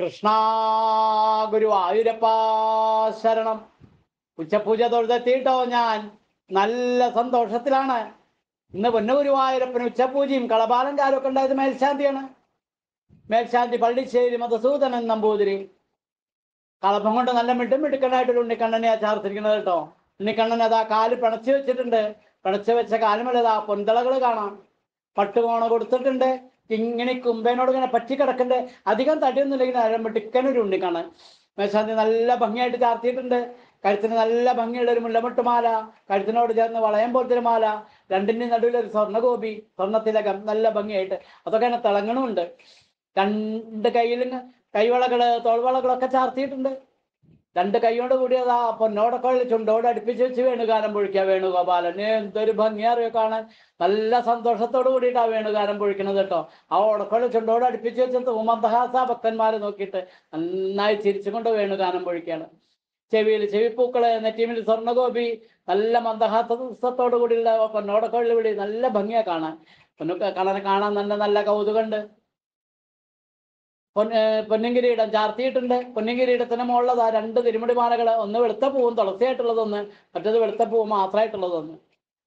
കൃഷ്ണ ഗുരുവായൂരപ്പ ശരണം ഉച്ചപൂജ തൊഴുതെത്തിയിട്ടോ ഞാൻ നല്ല സന്തോഷത്തിലാണ് ഇന്ന് പൊന്നഗുരുവായൂരപ്പന് ഉച്ചപൂജയും കളപാലം കാലൊക്കെ ഉണ്ടായത് മേൽശാന്തിയാണ് മേൽശാന്തി പള്ളിശ്ശേരി മധുസൂദനൻ നമ്പൂതിരി കളപ്പം കൊണ്ട് നല്ല മിണ്ടും മിടുക്കനായിട്ടൊരു ഉണ്ണിക്കണ്ണനെയാ ചേർത്തിരിക്കുന്നത് കേട്ടോ ഉണ്ണിക്കണ്ണൻ അതാ കാല് പിണച്ചു വെച്ചിട്ടുണ്ട് പിണച്ചു വെച്ച കാലുമല്ലതാ പൊന്തളകൾ കാണാം പട്ടുകോണ കൊടുത്തിട്ടുണ്ട് ഇങ്ങനെ കുമ്പേനോട് ഇങ്ങനെ കിടക്കണ്ടേ അധികം തടിയൊന്നുമില്ലെങ്കിൽ അരം മിടുക്കനൊരു ഉണ്ണിക്കാണ് മേശാന്തി നല്ല ഭംഗിയായിട്ട് ചാർത്തിയിട്ടുണ്ട് കഴുത്തിന് നല്ല ഭംഗിയുള്ള ഒരു മുല്ലമുട്ട് മാല കഴുത്തിനോട് ചേർന്ന് വളയം പോലത്തെ ഒരു മാല രണ്ടിൻ്റെ നടുവിലൊരു സ്വർണ്ണഗോപി സ്വർണ്ണത്തിലകം നല്ല ഭംഗിയായിട്ട് അതൊക്കെ അങ്ങനെ തിളങ്ങണമുണ്ട് രണ്ട് കയ്യിലും കൈവളകള് തോൾവളകളൊക്കെ ചാർത്തിയിട്ടുണ്ട് രണ്ട് കൈയോട് കൂടിയതാ പൊന്നോടക്കൊള്ളി ചുണ്ടോട് അടുപ്പിച്ച് വെച്ച് വേണുകാലം പൊഴിക്കുക വേണുഗോപാലൻ എന്തൊരു ഭംഗിയറിയോ കാണാൻ നല്ല സന്തോഷത്തോട് കൂടിയിട്ടാ വേണുകാലം പൊഴിക്കുന്നത് കേട്ടോ ആ ഓടക്കൊള്ളി ചുണ്ടോട് അടുപ്പിച്ച് വെച്ച് ഉമന്തഹാസ ഭക്തന്മാരെ നോക്കിയിട്ട് നന്നായി ചിരിച്ചുകൊണ്ട് വേണുകാലം പൊഴിക്കുകയാണ് ചെവിയിൽ ചെവിപ്പൂക്കള് നെറ്റിമിൽ സ്വർണ്ണഗോപി നല്ല മന്ദഹാസത്തോടു കൂടിയുള്ള പൊന്നോടക്കൊള്ളി വിളി നല്ല ഭംഗിയാ കാണാൻ പൊന്നു കാണാൻ കാണാൻ നല്ല നല്ല കൗതുകണ്ട് പൊന്നങ്കിരീടം ചാർത്തിയിട്ടുണ്ട് പൊന്നങ്കിരീടത്തിന് മുകളിലതാ രണ്ട് തിരുമുടിമാലകൾ ഒന്ന് വെളുത്ത പൂവും തുളസിയായിട്ടുള്ളതൊന്ന് മറ്റേത് വെളുത്ത പൂവ് മാത്രമായിട്ടുള്ളതൊന്ന്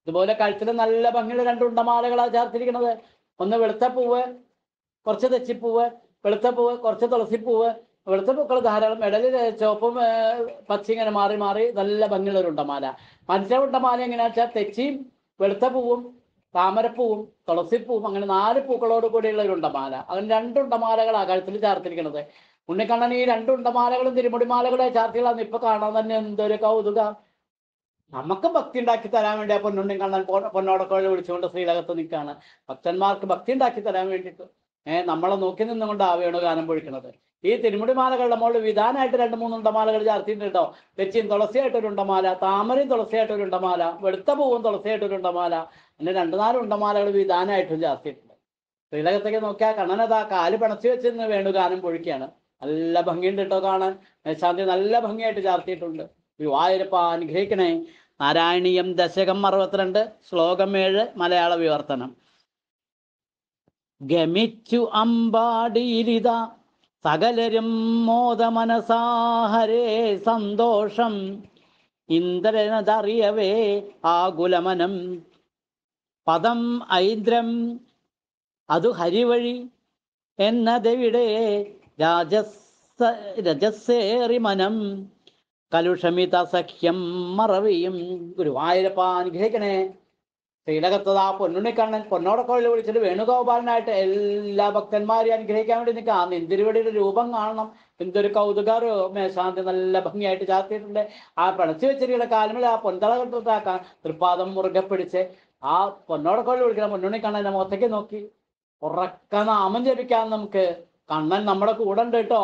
ഇതുപോലെ കഴുത്തിൽ നല്ല ഭംഗിയുള്ള രണ്ട് ഉണ്ടമാലകളാണ് ചാർത്തിരിക്കുന്നത് ഒന്ന് വെളുത്ത പൂവ് കുറച്ച് തെച്ചിപ്പൂവ് വെളുത്ത പൂവ് കുറച്ച് തുളസിപ്പൂവ് വെളുത്ത പൂക്കൾ ധാരാളം ഇടയിൽ ചുവപ്പും പച്ച ഇങ്ങനെ മാറി മാറി നല്ല ഭംഗിയുള്ള ഒരു ഉണ്ടമാല മനുഷ്യ ഉണ്ടമാല എങ്ങനെയാ വെച്ചാൽ തെച്ചിയും വെളുത്ത പൂവും താമരപ്പൂവും തുളസിപ്പൂവും അങ്ങനെ നാല് പൂക്കളോട് കൂടിയുള്ള ഒരു ഉണ്ടമാല അങ്ങനെ രണ്ടുണ്ടമാലകൾ ആകാരത്തിൽ ചേർത്തിരിക്കുന്നത് ഉണ്ണിക്കണ്ണൻ ഈ രണ്ടുണ്ടമാലകളും തിരുമുടിമാലകളെ ചേർത്തികളാന്ന് ഇപ്പൊ കാണാൻ തന്നെ എന്തൊരു കൗതുക നമുക്ക് ഭക്തി ഉണ്ടാക്കി തരാൻ വേണ്ടി ആ പൊന്നുണ്ണിക്കണ്ണൻ പൊന്നോടക്കോഴി വിളിച്ചുകൊണ്ട് ശ്രീലകത്ത് നിൽക്കുകയാണ് ഭക്തന്മാർക്ക് ഭക്തി ഉണ്ടാക്കി തരാൻ വേണ്ടിയിട്ട് ഏഹ് നമ്മളെ നോക്കി നിന്നുകൊണ്ട് ആവയാണ് ഗാനം പൊഴിക്കുന്നത് ഈ മാലകളുടെ മുകളിൽ വിധാനമായിട്ട് രണ്ട് മൂന്ന് ഉണ്ടമാലകൾ ചാർത്തിയിട്ടുണ്ട് കേട്ടോ തെച്ചിയും തുളസിയായിട്ടൊരു ഉണ്ടമാല താമരയും തുളസിയായിട്ടൊരു ഉണ്ടമാല വെളുത്ത പൂവും തുളസിയായിട്ടൊരു ഉണ്ടമാല അങ്ങനെ രണ്ടു നാല് ഉണ്ടമാലകൾ വിധാനമായിട്ടും ചാർത്തിയിട്ടുണ്ട് ശ്രീലകത്തേക്ക് നോക്കിയാൽ കണ്ണനതാ കാല് പിണച്ചു വെച്ചിരുന്ന് വേണുഗാനം പൊഴിക്കുകയാണ് നല്ല ഭംഗിയുണ്ട് കേട്ടോ കാണാൻ മേശാന്തി നല്ല ഭംഗിയായിട്ട് ചാർത്തിയിട്ടുണ്ട് ഗുരുവായൂരപ്പ അനുഗ്രഹിക്കണേ നാരായണീയം ദശകം അറുപത്തിരണ്ട് ശ്ലോകം ഏഴ് മലയാള വിവർത്തനം ഗമിച്ചു അമ്പാടിയിരിതാ സകലരും മോദമനസാഹരേ സന്തോഷം ഇന്ദ്രനതറിയവേ ആകുലമനം പദം ഐന്ദ്രം അതു ഹരിവഴി എന്നതെവിടെ രാജസ് രജസേറി മനം കലുഷമിത സഖ്യം മറവിയും ഗുരുവായൂരപ്പ അനുഗ്രഹിക്കണേ ശ്രീലകത്ത് ആ പൊന്നുണ്ണിക്കണ്ണൻ പൊന്നോടക്കോളിൽ വിളിച്ചിട്ട് വേണുഗോപാലനായിട്ട് എല്ലാ ഭക്തന്മാരെയും അനുഗ്രഹിക്കാൻ വേണ്ടി നിൽക്കുക ആ നിന്തിരുവടിയുടെ രൂപം കാണണം എന്തൊരു കൗതുകാറ് മേശാന്തി നല്ല ഭംഗിയായിട്ട് ചാർത്തിയിട്ടുണ്ട് ആ പിണച്ചു വെച്ചിരിക്കുന്ന കാലമിൽ ആ പൊന്തളകെടുത്തിട്ട് തൃപ്പാദം മുറുകെ പിടിച്ച് ആ പൊന്നോടക്കോളിൽ വിളിക്കുന്ന പൊന്നുണ്ണിക്കണ്ണൻ്റെ മുഖത്തേക്ക് നോക്കി ഉറക്ക നാമം ജപിക്കാൻ നമുക്ക് കണ്ണൻ നമ്മുടെ കൂടെ ഉണ്ട് കേട്ടോ